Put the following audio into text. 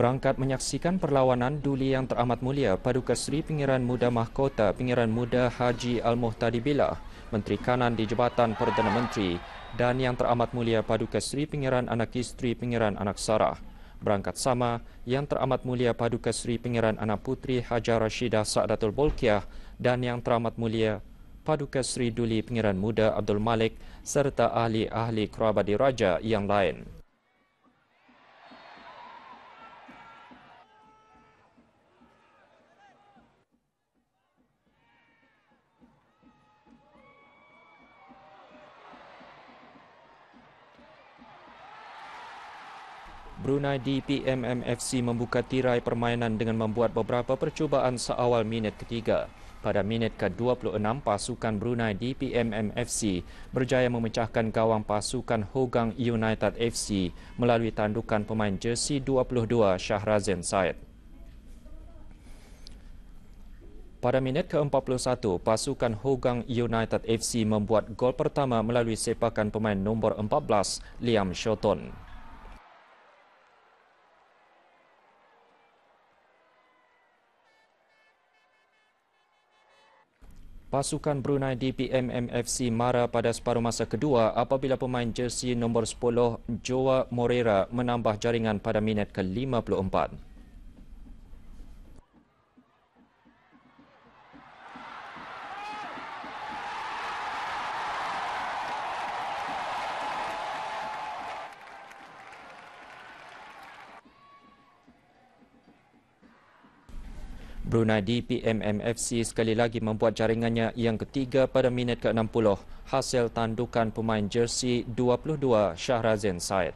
berangkat menyaksikan perlawanan duli yang teramat mulia Paduka Seri Pengiran Muda Mahkota Pengiran Muda Haji Al-Muhtadi Billah, Menteri Kanan di Jabatan Perdana Menteri dan yang teramat mulia Paduka Seri Pengiran Anak Isteri Pengiran Anak Sarah. Berangkat sama, yang teramat mulia Paduka Seri Pengiran Anak Putri Hajar Rashidah Sa'adatul Bolkiah dan yang teramat mulia Paduka Seri Duli Pengiran Muda Abdul Malik serta ahli-ahli kerabat diraja yang lain. Brunei DPMMFC membuka tirai permainan dengan membuat beberapa percubaan seawal minit ketiga. Pada minit ke-26, pasukan Brunei DPMMFC berjaya memecahkan gawang pasukan Hogang United FC melalui tandukan pemain jersey 22 Shahrazin Said. Pada minit ke-41, pasukan Hogang United FC membuat gol pertama melalui sepakan pemain nombor 14 Liam Shoton. pasukan Brunei DPM MFC marah pada separuh masa kedua apabila pemain jersey nombor 10 Joa Moreira menambah jaringan pada minit ke-54. Brunei DPMMFC sekali lagi membuat jaringannya yang ketiga pada minit ke-60 hasil tandukan pemain jersey 22 Syahrazin Said.